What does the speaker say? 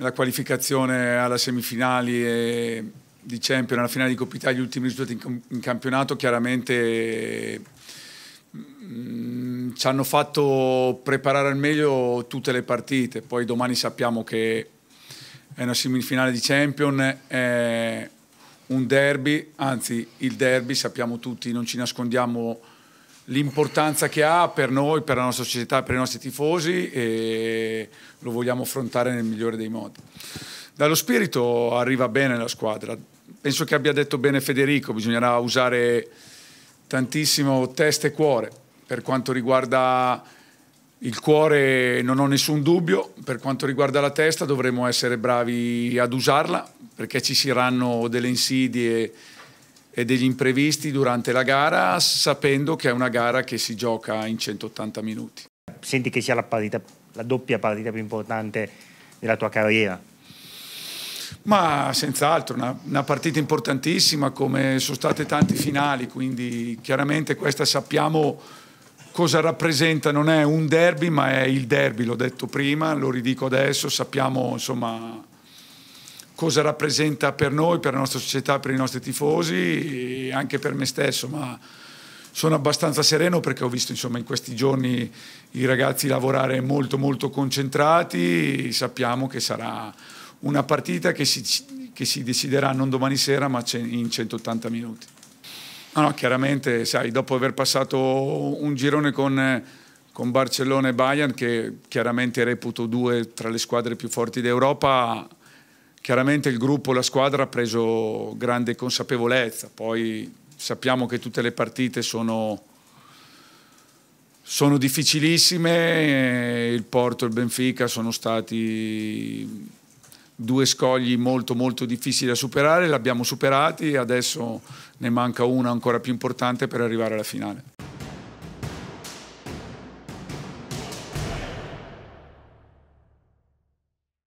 la qualificazione alla semifinali e, di Champions, alla finale di Coppa Italia, gli ultimi risultati in, in campionato, chiaramente mm, ci hanno fatto preparare al meglio tutte le partite. Poi domani sappiamo che è una semifinale di champion è un derby, anzi il derby sappiamo tutti, non ci nascondiamo l'importanza che ha per noi, per la nostra società, per i nostri tifosi e lo vogliamo affrontare nel migliore dei modi. Dallo spirito arriva bene la squadra, penso che abbia detto bene Federico, bisognerà usare tantissimo testa e cuore. Per quanto riguarda il cuore non ho nessun dubbio, per quanto riguarda la testa dovremo essere bravi ad usarla perché ci saranno delle insidie e degli imprevisti durante la gara, sapendo che è una gara che si gioca in 180 minuti. Senti che sia la, partita, la doppia partita più importante della tua carriera? Ma senz'altro, una, una, partita importantissima come sono state tante finali, quindi chiaramente questa sappiamo cosa rappresenta, non è un derby ma è il derby, l'ho detto prima, lo ridico adesso, sappiamo insomma cosa rappresenta per noi, per la nostra società, per i nostri tifosi e anche per me stesso, ma sono abbastanza sereno perché ho visto insomma, in questi giorni i ragazzi lavorare molto molto concentrati, sappiamo che sarà una partita che si, che si deciderà non domani sera ma in 180 minuti. No, no, chiaramente, sai, dopo aver passato un girone con, con Barcellona e Bayern, che chiaramente reputo due tra le squadre più forti d'Europa, Chiaramente il gruppo, la squadra ha preso grande consapevolezza, poi sappiamo che tutte le partite sono, sono difficilissime, eh, il Porto e il Benfica sono stati due scogli molto molto difficili da superare, l'abbiamo superati e adesso ne manca una ancora più importante per arrivare alla finale.